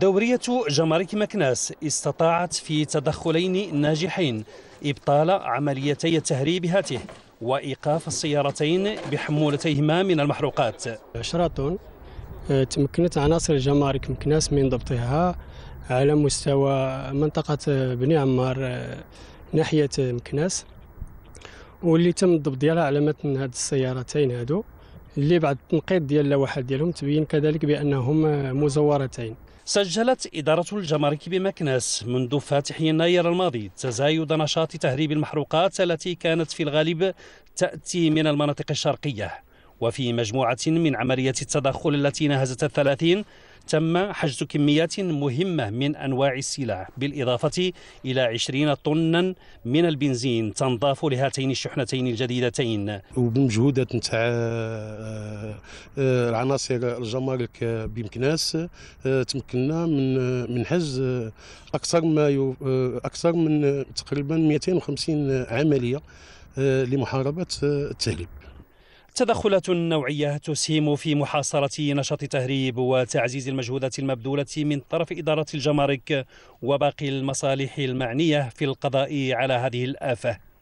دورية جمارك مكناس استطاعت في تدخلين ناجحين إبطال عمليتي تهريب هاته وإيقاف السيارتين بحمولتيهما من المحروقات عشرة آه، تمكنت عناصر جمارك مكناس من ضبطها على مستوى منطقة آه، بني عمار آه، ناحية مكناس واللي تم الضبط ديالها على متن هاد السيارتين هادو اللي بعد التنقيط ديال اللوحات ديالهم تبين كذلك بانهم مزورتين سجلت إدارة الجمارك بمكناس منذ فاتح يناير الماضي تزايد نشاط تهريب المحروقات التي كانت في الغالب تأتي من المناطق الشرقية وفي مجموعة من عمليات التدخل التي نهزت الثلاثين تم حجز كميات مهمة من أنواع السلاح بالإضافة إلى 20 طنا من البنزين تنضاف لهاتين الشحنتين الجديدتين وبمجهودات نتاع آه، آه، العناصر الجمارك بمكناس آه، تمكنا من من حجز أكثر ما أكثر من تقريبا 250 عملية لمحاربة التهريب تدخلات نوعية تسهم في محاصرة نشاط تهريب وتعزيز المجهودات المبذولة من طرف إدارة الجمارك وباقي المصالح المعنية في القضاء على هذه الآفة